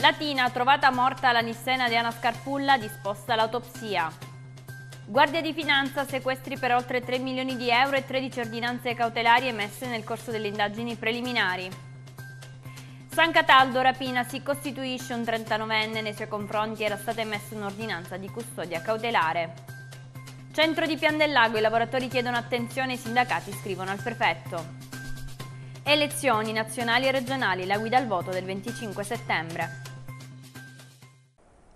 Latina trovata morta la Nissena di Ana Scarpulla, disposta l'autopsia. Guardia di Finanza sequestri per oltre 3 milioni di euro e 13 ordinanze cautelari emesse nel corso delle indagini preliminari. San Cataldo rapina si costituisce un 39enne, nei suoi confronti era stata emessa un'ordinanza di custodia cautelare. Centro di Pian del Lago, i lavoratori chiedono attenzione, i sindacati scrivono al prefetto. Elezioni nazionali e regionali, la guida al voto del 25 settembre.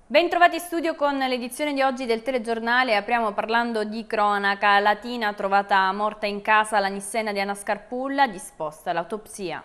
Bentrovati in studio con l'edizione di oggi del telegiornale. Apriamo parlando di cronaca. Latina trovata morta in casa la Nissena di Anna Scarpulla, disposta all'autopsia.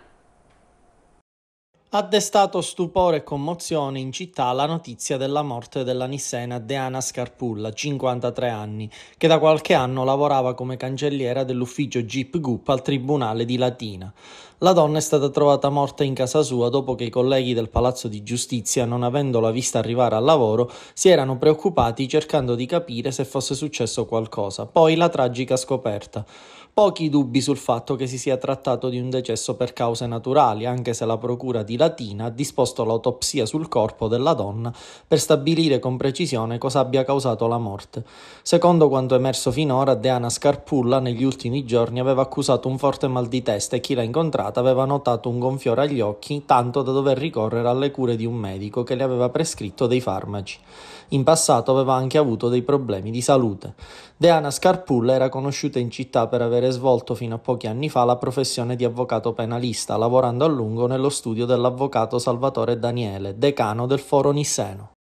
Ha destato stupore e commozione in città la notizia della morte della nissena Deana Scarpulla, 53 anni, che da qualche anno lavorava come cancelliera dell'ufficio Jeep Gup al Tribunale di Latina. La donna è stata trovata morta in casa sua dopo che i colleghi del Palazzo di Giustizia, non avendola vista arrivare al lavoro, si erano preoccupati cercando di capire se fosse successo qualcosa. Poi la tragica scoperta pochi dubbi sul fatto che si sia trattato di un decesso per cause naturali, anche se la procura di Latina ha disposto l'autopsia sul corpo della donna per stabilire con precisione cosa abbia causato la morte. Secondo quanto emerso finora, Deana Scarpulla negli ultimi giorni aveva accusato un forte mal di testa e chi l'ha incontrata aveva notato un gonfiore agli occhi, tanto da dover ricorrere alle cure di un medico che le aveva prescritto dei farmaci. In passato aveva anche avuto dei problemi di salute. Deana Scarpulla era conosciuta in città per avere svolto fino a pochi anni fa la professione di avvocato penalista, lavorando a lungo nello studio dell'avvocato Salvatore Daniele, decano del Foro Nisseno.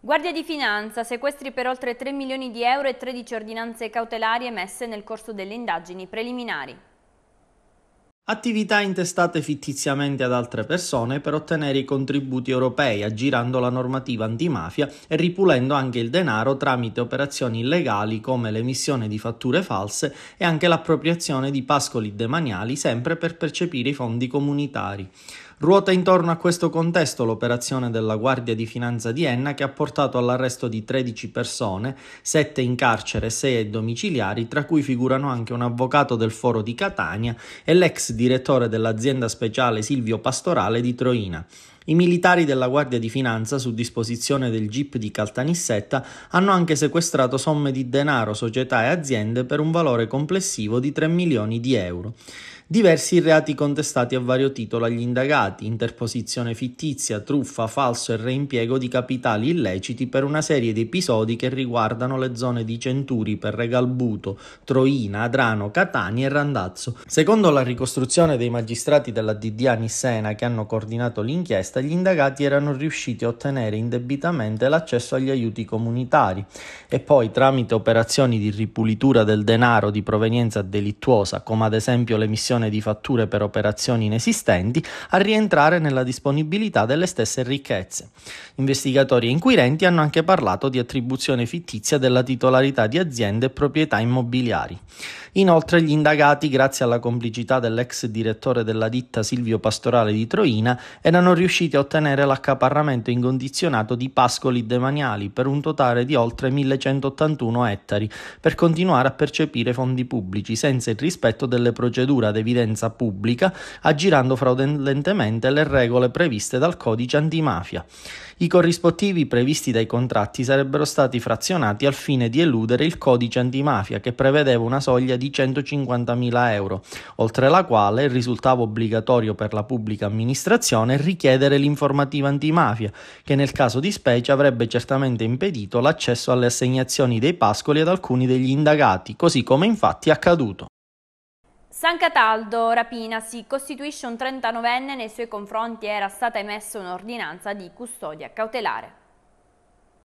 Guardia di Finanza, sequestri per oltre 3 milioni di euro e 13 ordinanze cautelari emesse nel corso delle indagini preliminari. Attività intestate fittiziamente ad altre persone per ottenere i contributi europei, aggirando la normativa antimafia e ripulendo anche il denaro tramite operazioni illegali come l'emissione di fatture false e anche l'appropriazione di pascoli demaniali, sempre per percepire i fondi comunitari. Ruota intorno a questo contesto l'operazione della Guardia di Finanza di Enna che ha portato all'arresto di 13 persone, 7 in carcere e 6 ai domiciliari, tra cui figurano anche un avvocato del foro di Catania e l'ex direttore dell'azienda speciale Silvio Pastorale di Troina. I militari della Guardia di Finanza, su disposizione del GIP di Caltanissetta, hanno anche sequestrato somme di denaro, società e aziende per un valore complessivo di 3 milioni di euro diversi reati contestati a vario titolo agli indagati, interposizione fittizia, truffa, falso e reimpiego di capitali illeciti per una serie di episodi che riguardano le zone di Centuri, per Regalbuto, Troina, Adrano, Catania e Randazzo. Secondo la ricostruzione dei magistrati della DDA Nissena che hanno coordinato l'inchiesta, gli indagati erano riusciti a ottenere indebitamente l'accesso agli aiuti comunitari e poi tramite operazioni di ripulitura del denaro di provenienza delittuosa, come ad esempio le missioni generazione di fatture per operazioni inesistenti a rientrare nella disponibilità delle stesse ricchezze. Investigatori e inquirenti hanno anche parlato di attribuzione fittizia della titolarità di aziende e proprietà immobiliari. Inoltre gli indagati, grazie alla complicità dell'ex direttore della ditta Silvio Pastorale di Troina, erano riusciti a ottenere l'accaparramento incondizionato di pascoli demaniali per un totale di oltre 1181 ettari, per continuare a percepire fondi pubblici senza il rispetto delle procedure ad evidenza pubblica, aggirando fraudolentemente le regole previste dal codice antimafia. I corrispettivi previsti dai contratti sarebbero stati frazionati al fine di eludere il codice antimafia che prevedeva una soglia di 150.000 euro, oltre la quale risultava obbligatorio per la pubblica amministrazione richiedere l'informativa antimafia, che nel caso di specie avrebbe certamente impedito l'accesso alle assegnazioni dei pascoli ad alcuni degli indagati, così come infatti è accaduto. San Cataldo, rapina, si costituisce un 39enne, nei suoi confronti era stata emessa un'ordinanza di custodia cautelare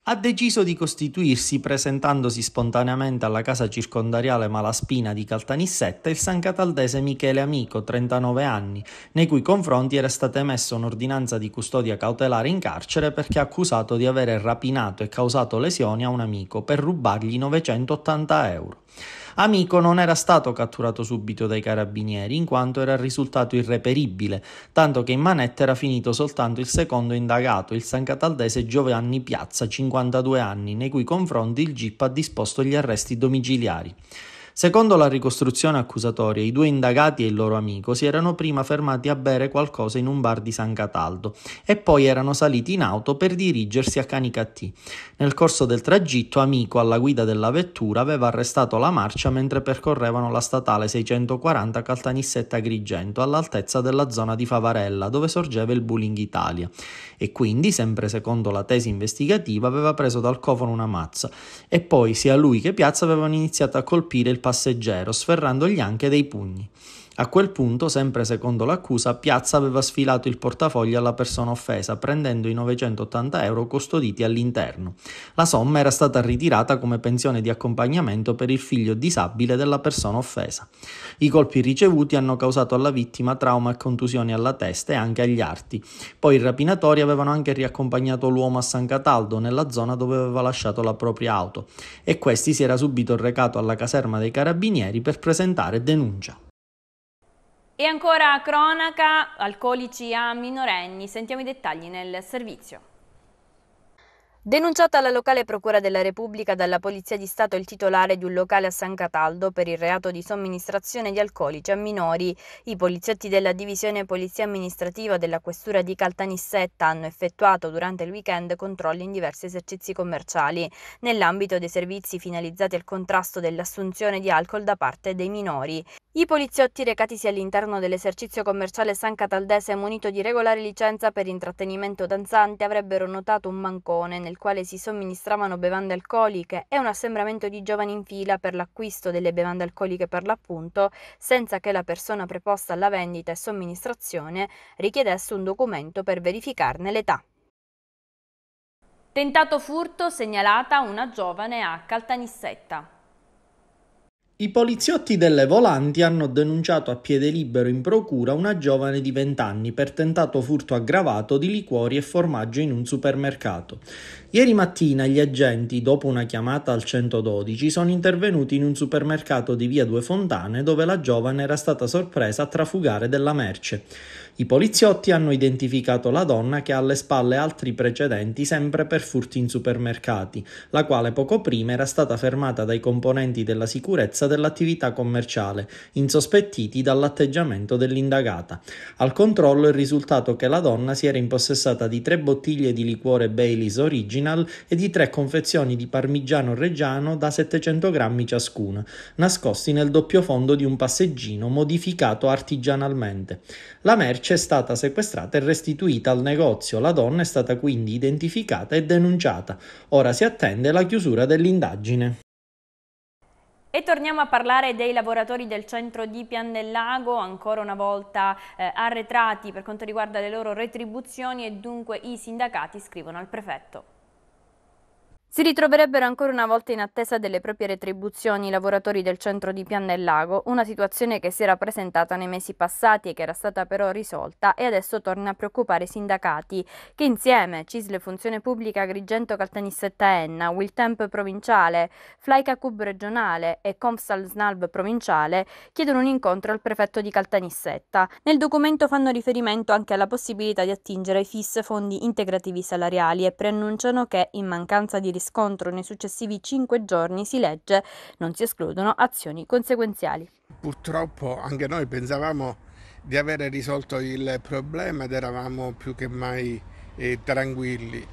ha deciso di costituirsi presentandosi spontaneamente alla casa circondariale Malaspina di Caltanissetta il san cataldese Michele Amico, 39 anni, nei cui confronti era stata emessa un'ordinanza di custodia cautelare in carcere perché accusato di avere rapinato e causato lesioni a un amico per rubargli 980 euro. Amico non era stato catturato subito dai carabinieri in quanto era risultato irreperibile, tanto che in manetta era finito soltanto il secondo indagato, il San Cataldese Giovanni Piazza, 52 anni, nei cui confronti il GIP ha disposto gli arresti domiciliari. Secondo la ricostruzione accusatoria, i due indagati e il loro amico si erano prima fermati a bere qualcosa in un bar di San Cataldo e poi erano saliti in auto per dirigersi a Canicattì. Nel corso del tragitto, amico alla guida della vettura aveva arrestato la marcia mentre percorrevano la statale 640 Caltanissetta Agrigento all'altezza della zona di Favarella dove sorgeva il Bullying Italia e quindi, sempre secondo la tesi investigativa, aveva preso dal cofano una mazza e poi sia lui che Piazza avevano iniziato a colpire il passeggero, sferrandogli anche dei pugni. A quel punto, sempre secondo l'accusa, Piazza aveva sfilato il portafoglio alla persona offesa, prendendo i 980 euro custoditi all'interno. La somma era stata ritirata come pensione di accompagnamento per il figlio disabile della persona offesa. I colpi ricevuti hanno causato alla vittima trauma e contusioni alla testa e anche agli arti. Poi i rapinatori avevano anche riaccompagnato l'uomo a San Cataldo, nella zona dove aveva lasciato la propria auto, e questi si era subito recato alla caserma dei carabinieri per presentare denuncia. E ancora cronaca, alcolici a minorenni, sentiamo i dettagli nel servizio. Denunciata alla locale Procura della Repubblica dalla Polizia di Stato il titolare di un locale a San Cataldo per il reato di somministrazione di alcolici a minori, i poliziotti della Divisione Polizia Amministrativa della Questura di Caltanissetta hanno effettuato durante il weekend controlli in diversi esercizi commerciali, nell'ambito dei servizi finalizzati al contrasto dell'assunzione di alcol da parte dei minori. I poliziotti recatisi all'interno dell'esercizio commerciale San Cataldese munito di regolare licenza per intrattenimento danzante avrebbero notato un mancone nel nel quale si somministravano bevande alcoliche e un assembramento di giovani in fila per l'acquisto delle bevande alcoliche per l'appunto, senza che la persona preposta alla vendita e somministrazione richiedesse un documento per verificarne l'età. Tentato furto segnalata una giovane a Caltanissetta. I poliziotti delle Volanti hanno denunciato a piede libero in procura una giovane di 20 anni per tentato furto aggravato di liquori e formaggio in un supermercato. Ieri mattina gli agenti, dopo una chiamata al 112, sono intervenuti in un supermercato di via Due Fontane dove la giovane era stata sorpresa a trafugare della merce. I poliziotti hanno identificato la donna che ha alle spalle altri precedenti sempre per furti in supermercati, la quale poco prima era stata fermata dai componenti della sicurezza dell'attività commerciale, insospettiti dall'atteggiamento dell'indagata. Al controllo è risultato che la donna si era impossessata di tre bottiglie di liquore Baileys Original e di tre confezioni di parmigiano reggiano da 700 grammi ciascuna, nascosti nel doppio fondo di un passeggino modificato artigianalmente. La merce ci è stata sequestrata e restituita al negozio. La donna è stata quindi identificata e denunciata. Ora si attende la chiusura dell'indagine. E torniamo a parlare dei lavoratori del centro di Pian del Lago, ancora una volta eh, arretrati per quanto riguarda le loro retribuzioni e dunque i sindacati scrivono al prefetto. Si ritroverebbero ancora una volta in attesa delle proprie retribuzioni i lavoratori del centro di Pianellago, una situazione che si era presentata nei mesi passati e che era stata però risolta e adesso torna a preoccupare i sindacati, che insieme, Cisle Funzione Pubblica Agrigento Caltanissetta Enna, Wiltemp Provinciale, Flaica Cub Regionale e Confsal Snalb Provinciale, chiedono un incontro al prefetto di Caltanissetta. Nel documento fanno riferimento anche alla possibilità di attingere ai FIS fondi integrativi salariali e preannunciano che, in mancanza di risorse riscontro nei successivi cinque giorni, si legge non si escludono azioni conseguenziali. Purtroppo anche noi pensavamo di avere risolto il problema ed eravamo più che mai eh, tranquilli.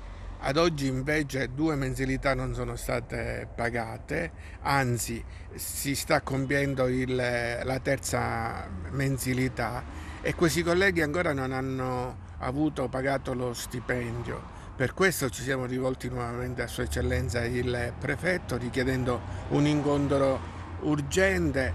Ad oggi invece due mensilità non sono state pagate, anzi si sta compiendo il, la terza mensilità e questi colleghi ancora non hanno avuto pagato lo stipendio. Per questo ci siamo rivolti nuovamente a Sua Eccellenza il Prefetto richiedendo un incontro urgente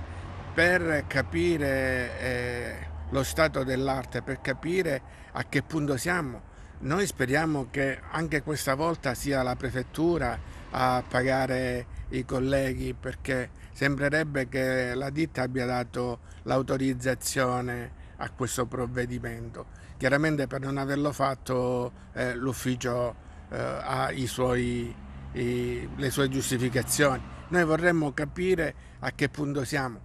per capire eh, lo stato dell'arte, per capire a che punto siamo. Noi speriamo che anche questa volta sia la Prefettura a pagare i colleghi perché sembrerebbe che la ditta abbia dato l'autorizzazione a questo provvedimento. Chiaramente per non averlo fatto eh, l'ufficio eh, ha suoi, i, le sue giustificazioni. Noi vorremmo capire a che punto siamo.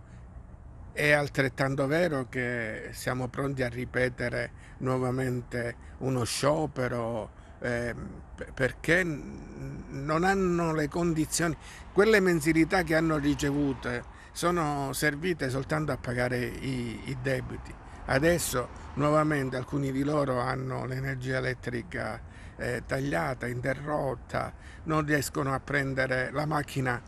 È altrettanto vero che siamo pronti a ripetere nuovamente uno sciopero eh, perché non hanno le condizioni, quelle mensilità che hanno ricevuto sono servite soltanto a pagare i, i debiti. Adesso nuovamente alcuni di loro hanno l'energia elettrica eh, tagliata, interrotta, non riescono a prendere la macchina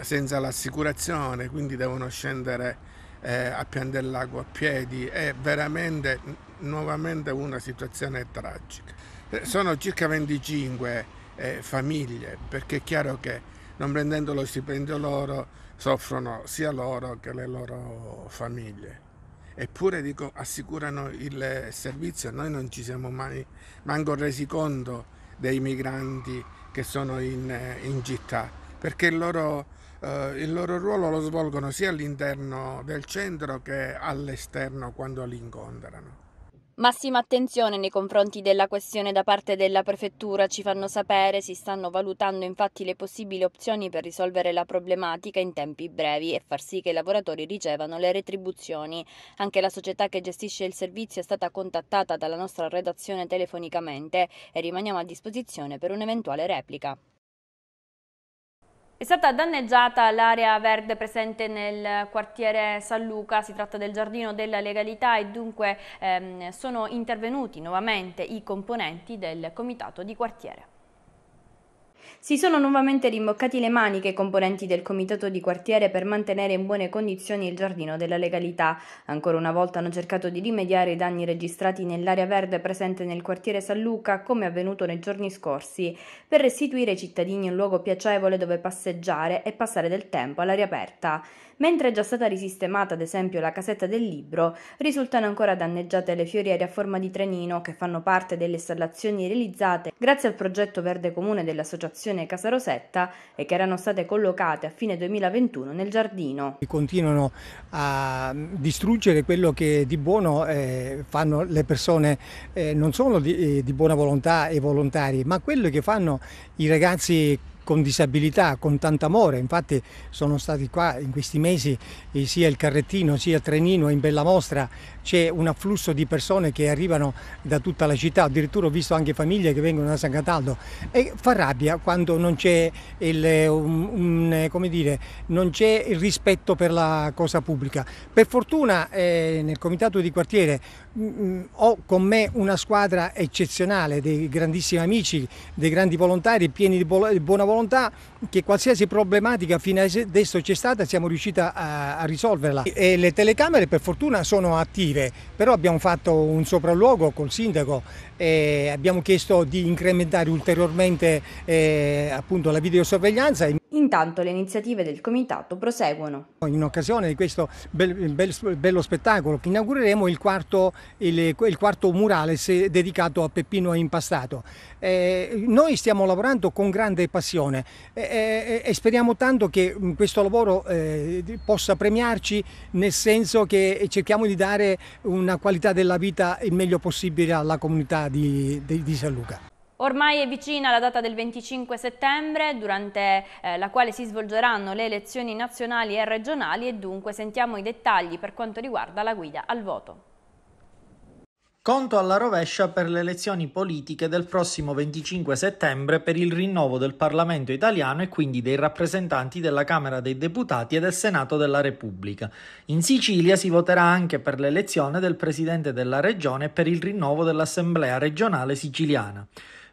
senza l'assicurazione, quindi devono scendere eh, a prendere l'acqua a piedi. È veramente nuovamente una situazione tragica. Eh, sono circa 25 eh, famiglie, perché è chiaro che non prendendo lo stipendio loro soffrono sia loro che le loro famiglie eppure dico, assicurano il eh, servizio. Noi non ci siamo mai manco resi conto dei migranti che sono in, eh, in città, perché il loro, eh, il loro, ruolo lo svolgono sia all'interno del centro che all'esterno quando li incontrano. Massima attenzione nei confronti della questione da parte della Prefettura, ci fanno sapere, si stanno valutando infatti le possibili opzioni per risolvere la problematica in tempi brevi e far sì che i lavoratori ricevano le retribuzioni. Anche la società che gestisce il servizio è stata contattata dalla nostra redazione telefonicamente e rimaniamo a disposizione per un'eventuale replica. È stata danneggiata l'area verde presente nel quartiere San Luca, si tratta del giardino della legalità e dunque ehm, sono intervenuti nuovamente i componenti del comitato di quartiere. Si sono nuovamente rimboccati le maniche i componenti del comitato di quartiere per mantenere in buone condizioni il giardino della legalità. Ancora una volta hanno cercato di rimediare i danni registrati nell'area verde presente nel quartiere San Luca, come avvenuto nei giorni scorsi, per restituire ai cittadini un luogo piacevole dove passeggiare e passare del tempo all'aria aperta. Mentre è già stata risistemata, ad esempio, la casetta del libro, risultano ancora danneggiate le fioriere a forma di trenino che fanno parte delle installazioni realizzate grazie al progetto Verde Comune dell'Associazione abitazione Casa Rosetta e che erano state collocate a fine 2021 nel giardino. Continuano a distruggere quello che di buono eh, fanno le persone eh, non solo di, eh, di buona volontà e volontari, ma quello che fanno i ragazzi con disabilità, con tanto amore, infatti sono stati qua in questi mesi eh, sia il carrettino sia il trenino in bella mostra, c'è un afflusso di persone che arrivano da tutta la città, addirittura ho visto anche famiglie che vengono da San Cataldo e fa rabbia quando non c'è il, un, un, come dire, non c'è il rispetto per la cosa pubblica. Per fortuna eh, nel comitato di quartiere Mm, mm, ho con me una squadra eccezionale, dei grandissimi amici, dei grandi volontari pieni di buona volontà che qualsiasi problematica fino adesso c'è stata siamo riusciti a, a risolverla. E le telecamere per fortuna sono attive, però abbiamo fatto un sopralluogo col sindaco e abbiamo chiesto di incrementare ulteriormente eh, appunto la videosorveglianza in Intanto le iniziative del comitato proseguono. In occasione di questo bel, bel, bello spettacolo inaugureremo il quarto, il, il quarto murales dedicato a Peppino Impastato. Eh, noi stiamo lavorando con grande passione eh, eh, eh e speriamo tanto che mm, questo lavoro eh, possa premiarci nel senso che cerchiamo di dare una qualità della vita il meglio possibile alla comunità di, di, di San Luca. Ormai è vicina la data del 25 settembre, durante eh, la quale si svolgeranno le elezioni nazionali e regionali e dunque sentiamo i dettagli per quanto riguarda la guida al voto. Conto alla rovescia per le elezioni politiche del prossimo 25 settembre per il rinnovo del Parlamento italiano e quindi dei rappresentanti della Camera dei Deputati e del Senato della Repubblica. In Sicilia si voterà anche per l'elezione del Presidente della Regione e per il rinnovo dell'Assemblea regionale siciliana.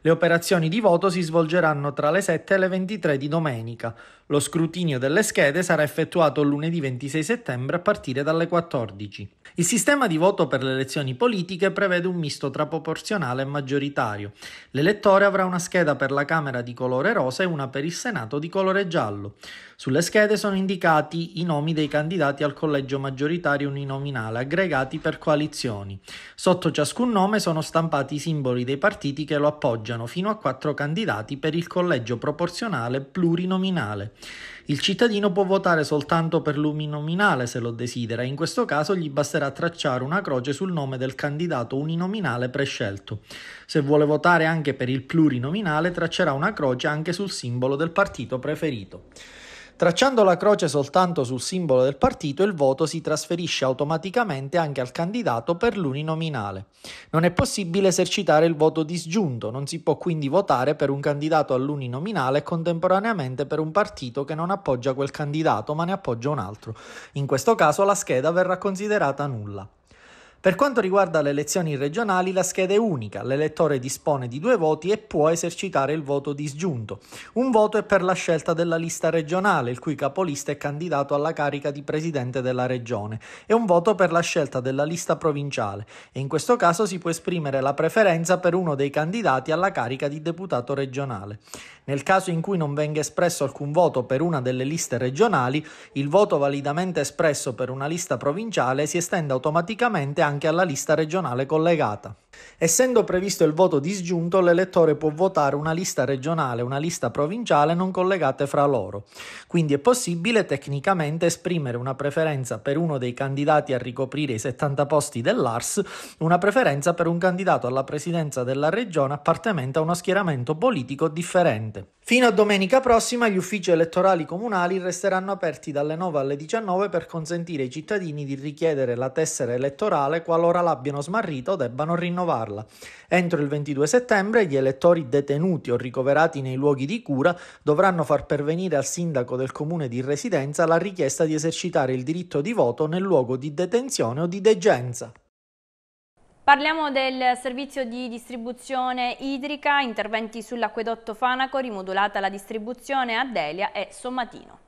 Le operazioni di voto si svolgeranno tra le 7 e le 23 di domenica. Lo scrutinio delle schede sarà effettuato lunedì 26 settembre a partire dalle 14. Il sistema di voto per le elezioni politiche prevede un misto tra proporzionale e maggioritario. L'elettore avrà una scheda per la Camera di colore rosa e una per il Senato di colore giallo. Sulle schede sono indicati i nomi dei candidati al collegio maggioritario uninominale aggregati per coalizioni. Sotto ciascun nome sono stampati i simboli dei partiti che lo appoggiano fino a quattro candidati per il collegio proporzionale plurinominale. Il cittadino può votare soltanto per l'uninominale se lo desidera in questo caso gli basterà tracciare una croce sul nome del candidato uninominale prescelto. Se vuole votare anche per il plurinominale traccerà una croce anche sul simbolo del partito preferito. Tracciando la croce soltanto sul simbolo del partito, il voto si trasferisce automaticamente anche al candidato per l'uninominale. Non è possibile esercitare il voto disgiunto, non si può quindi votare per un candidato all'uninominale e contemporaneamente per un partito che non appoggia quel candidato ma ne appoggia un altro. In questo caso la scheda verrà considerata nulla. Per quanto riguarda le elezioni regionali, la scheda è unica, l'elettore dispone di due voti e può esercitare il voto disgiunto. Un voto è per la scelta della lista regionale, il cui capolista è candidato alla carica di presidente della regione, e un voto per la scelta della lista provinciale, e in questo caso si può esprimere la preferenza per uno dei candidati alla carica di deputato regionale. Nel caso in cui non venga espresso alcun voto per una delle liste regionali, il voto validamente espresso per una lista provinciale si estende automaticamente anche anche alla lista regionale collegata. Essendo previsto il voto disgiunto, l'elettore può votare una lista regionale e una lista provinciale non collegate fra loro. Quindi è possibile tecnicamente esprimere una preferenza per uno dei candidati a ricoprire i 70 posti dell'ARS, una preferenza per un candidato alla presidenza della regione appartenente a uno schieramento politico differente. Fino a domenica prossima gli uffici elettorali comunali resteranno aperti dalle 9 alle 19 per consentire ai cittadini di richiedere la tessera elettorale qualora l'abbiano smarrita o debbano rinnovare rinnovarla. Entro il 22 settembre gli elettori detenuti o ricoverati nei luoghi di cura dovranno far pervenire al sindaco del comune di residenza la richiesta di esercitare il diritto di voto nel luogo di detenzione o di degenza. Parliamo del servizio di distribuzione idrica, interventi sull'acquedotto Fanaco, rimodulata la distribuzione a Delia e Sommatino.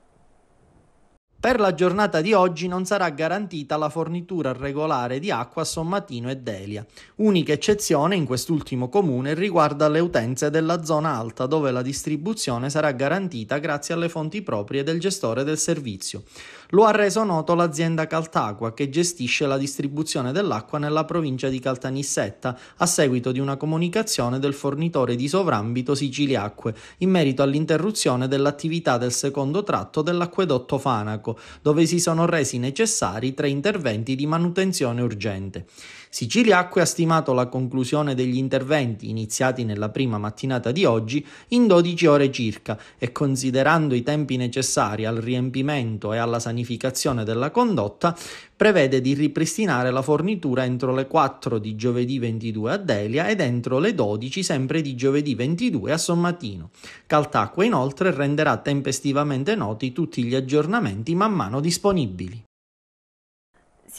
Per la giornata di oggi non sarà garantita la fornitura regolare di acqua a Sommatino e Delia. Unica eccezione in quest'ultimo comune riguarda le utenze della zona alta dove la distribuzione sarà garantita grazie alle fonti proprie del gestore del servizio. Lo ha reso noto l'azienda Caltacqua che gestisce la distribuzione dell'acqua nella provincia di Caltanissetta a seguito di una comunicazione del fornitore di sovrambito Siciliacque in merito all'interruzione dell'attività del secondo tratto dell'acquedotto Fanaco dove si sono resi necessari tre interventi di manutenzione urgente. Siciliacque ha stimato la conclusione degli interventi iniziati nella prima mattinata di oggi in 12 ore circa e considerando i tempi necessari al riempimento e alla sanificazione della condotta, prevede di ripristinare la fornitura entro le 4 di giovedì 22 a Delia ed entro le 12 sempre di giovedì 22 a Sommatino. Caltacque inoltre renderà tempestivamente noti tutti gli aggiornamenti man mano disponibili.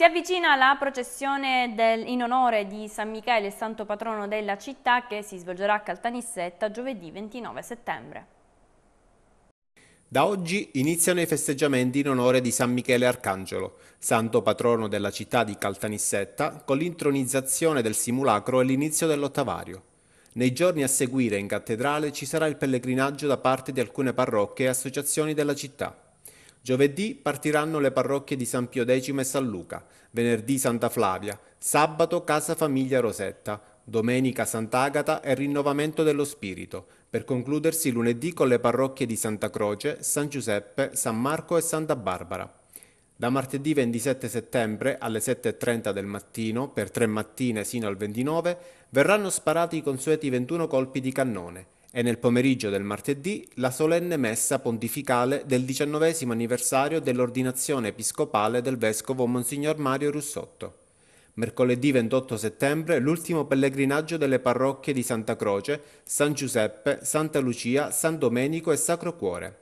Si avvicina la processione del, in onore di San Michele, santo patrono della città, che si svolgerà a Caltanissetta giovedì 29 settembre. Da oggi iniziano i festeggiamenti in onore di San Michele Arcangelo, santo patrono della città di Caltanissetta, con l'intronizzazione del simulacro e l'inizio dell'ottavario. Nei giorni a seguire in cattedrale ci sarà il pellegrinaggio da parte di alcune parrocchie e associazioni della città. Giovedì partiranno le parrocchie di San Pio X e San Luca, venerdì Santa Flavia, sabato Casa Famiglia Rosetta, domenica Sant'Agata e Rinnovamento dello Spirito, per concludersi lunedì con le parrocchie di Santa Croce, San Giuseppe, San Marco e Santa Barbara. Da martedì 27 settembre alle 7.30 del mattino, per tre mattine sino al 29, verranno sparati i consueti 21 colpi di cannone e nel pomeriggio del martedì la solenne messa pontificale del diciannovesimo anniversario dell'ordinazione episcopale del vescovo Monsignor Mario Russotto. Mercoledì 28 settembre l'ultimo pellegrinaggio delle parrocchie di Santa Croce, San Giuseppe, Santa Lucia, San Domenico e Sacro Cuore.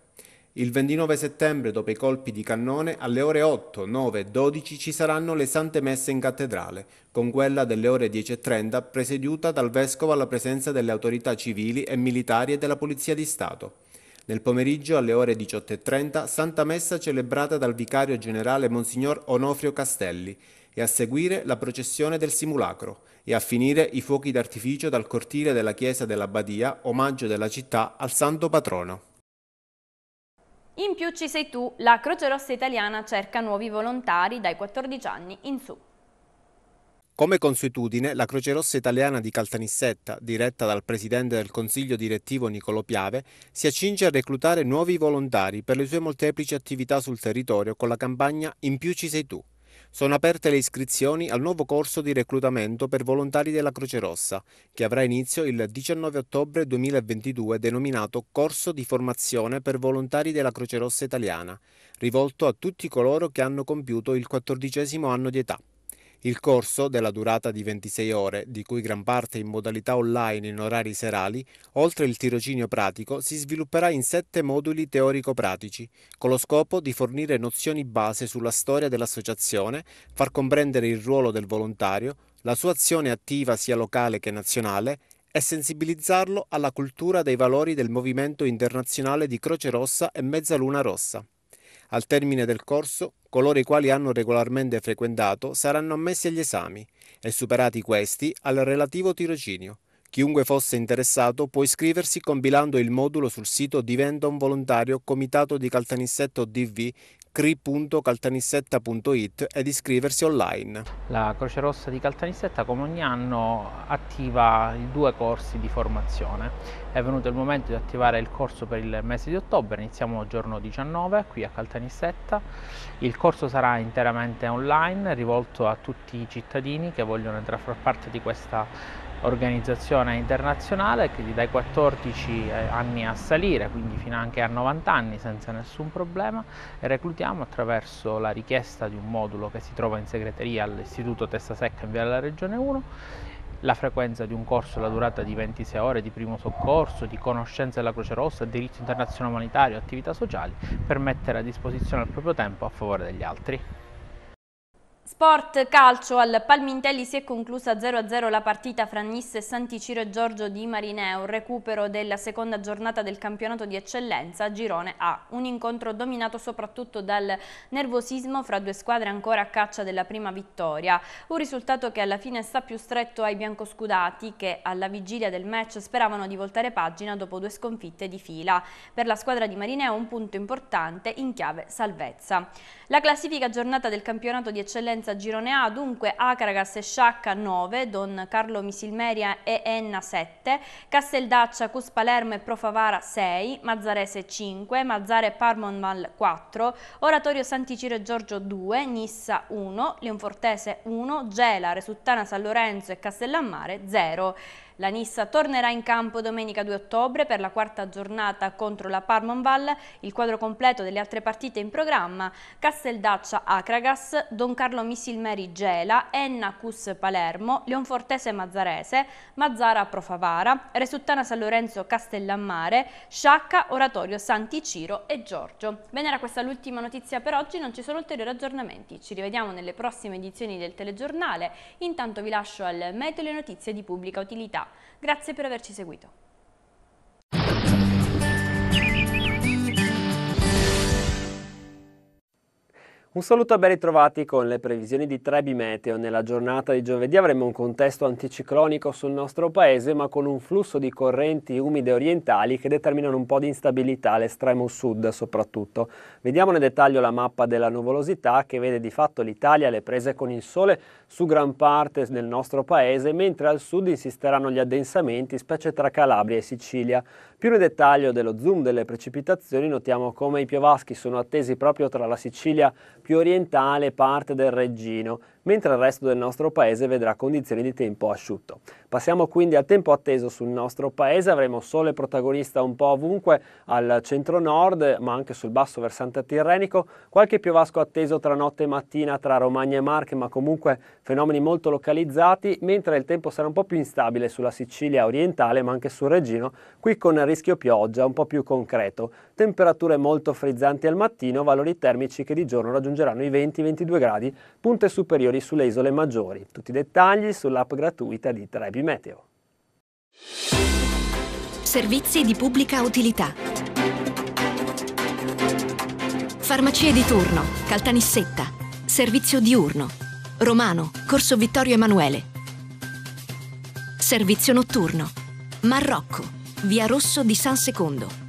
Il 29 settembre, dopo i colpi di cannone, alle ore 8, 9 e 12 ci saranno le sante messe in cattedrale, con quella delle ore 10.30 presieduta dal Vescovo alla presenza delle autorità civili e militari e della Polizia di Stato. Nel pomeriggio alle ore 18.30 Santa Messa celebrata dal Vicario Generale Monsignor Onofrio Castelli e a seguire la processione del simulacro e a finire i fuochi d'artificio dal cortile della chiesa dell'Abbadia, omaggio della città al Santo Patrono. In più ci sei tu, la Croce Rossa Italiana cerca nuovi volontari dai 14 anni in su. Come consuetudine, la Croce Rossa Italiana di Caltanissetta, diretta dal presidente del consiglio direttivo Nicolo Piave, si accinge a reclutare nuovi volontari per le sue molteplici attività sul territorio con la campagna In più ci sei tu. Sono aperte le iscrizioni al nuovo corso di reclutamento per volontari della Croce Rossa, che avrà inizio il 19 ottobre 2022 denominato Corso di formazione per volontari della Croce Rossa italiana, rivolto a tutti coloro che hanno compiuto il quattordicesimo anno di età. Il corso, della durata di 26 ore, di cui gran parte in modalità online in orari serali, oltre il tirocinio pratico, si svilupperà in sette moduli teorico-pratici, con lo scopo di fornire nozioni base sulla storia dell'associazione, far comprendere il ruolo del volontario, la sua azione attiva sia locale che nazionale e sensibilizzarlo alla cultura dei valori del movimento internazionale di Croce Rossa e Mezzaluna Rossa. Al termine del corso, Coloro i quali hanno regolarmente frequentato saranno ammessi agli esami e superati questi al relativo tirocinio. Chiunque fosse interessato può iscriversi compilando il modulo sul sito Diventa un volontario Comitato di Caltanissetto DV cri.caltanissetta.it ed iscriversi online. La Croce Rossa di Caltanissetta come ogni anno attiva i due corsi di formazione. È venuto il momento di attivare il corso per il mese di ottobre, iniziamo giorno 19 qui a Caltanissetta. Il corso sarà interamente online, rivolto a tutti i cittadini che vogliono entrare a far parte di questa organizzazione internazionale che dai 14 eh, anni a salire, quindi fino anche a 90 anni senza nessun problema, e reclutiamo attraverso la richiesta di un modulo che si trova in segreteria all'Istituto Testa Secca in via della Regione 1 la frequenza di un corso e la durata di 26 ore di primo soccorso, di conoscenza della Croce Rossa, diritto internazionale umanitario, attività sociali, per mettere a disposizione il proprio tempo a favore degli altri. Sport calcio al Palmintelli si è conclusa 0-0 la partita fra Nisse e Santiciro e Giorgio di Marineo, recupero della seconda giornata del campionato di eccellenza Girone A, un incontro dominato soprattutto dal nervosismo fra due squadre ancora a caccia della prima vittoria, un risultato che alla fine sta più stretto ai biancoscudati che alla vigilia del match speravano di voltare pagina dopo due sconfitte di fila. Per la squadra di Marineo un punto importante in chiave salvezza. La classifica aggiornata del campionato di eccellenza Girone A, dunque Acragas e Sciacca 9, Don Carlo Misilmeria e Enna 7, Casteldaccia, Cus Palermo e Profavara 6, Mazzarese 5, Mazzare Parmonval 4, Oratorio Santiciro e Giorgio 2, Nissa 1, Leonfortese 1, Gela, Resuttana San Lorenzo e Castellammare 0. La Nissa tornerà in campo domenica 2 ottobre per la quarta giornata contro la Parmonval, il quadro completo delle altre partite in programma, Casteldaccia Acragas, Don Carlo Missilmeri Gela, Enna Cus Palermo, Leonfortese Mazzarese, Mazzara Profavara, Resuttana San Lorenzo Castellammare, Sciacca Oratorio Santi Ciro e Giorgio. Bene, era questa l'ultima notizia per oggi, non ci sono ulteriori aggiornamenti. Ci rivediamo nelle prossime edizioni del telegiornale. Intanto vi lascio al meteo le notizie di pubblica utilità. Grazie per averci seguito. Un saluto e ben ritrovati con le previsioni di Trebi Meteo. Nella giornata di giovedì avremo un contesto anticiclonico sul nostro paese, ma con un flusso di correnti umide orientali che determinano un po' di instabilità all'estremo sud soprattutto. Vediamo nel dettaglio la mappa della nuvolosità che vede di fatto l'Italia alle prese con il sole su gran parte del nostro paese, mentre al sud insisteranno gli addensamenti, specie tra Calabria e Sicilia. Più nel dettaglio dello zoom delle precipitazioni notiamo come i piovaschi sono attesi proprio tra la Sicilia più orientale e parte del Reggino, mentre il resto del nostro paese vedrà condizioni di tempo asciutto. Passiamo quindi al tempo atteso sul nostro paese, avremo sole protagonista un po' ovunque al centro-nord, ma anche sul basso versante tirrenico, qualche piovasco atteso tra notte e mattina tra Romagna e Marche, ma comunque fenomeni molto localizzati, mentre il tempo sarà un po' più instabile sulla Sicilia orientale, ma anche sul Regino, qui con rischio pioggia un po' più concreto. Temperature molto frizzanti al mattino, valori termici che di giorno raggiungeranno i 20-22 gradi, punte superiori particolari sulle isole maggiori. Tutti i dettagli sull'app gratuita di Trebi Meteo. Servizi di pubblica utilità. Farmacie di turno, Caltanissetta, servizio diurno, Romano, Corso Vittorio Emanuele. Servizio notturno, Marrocco, Via Rosso di San Secondo.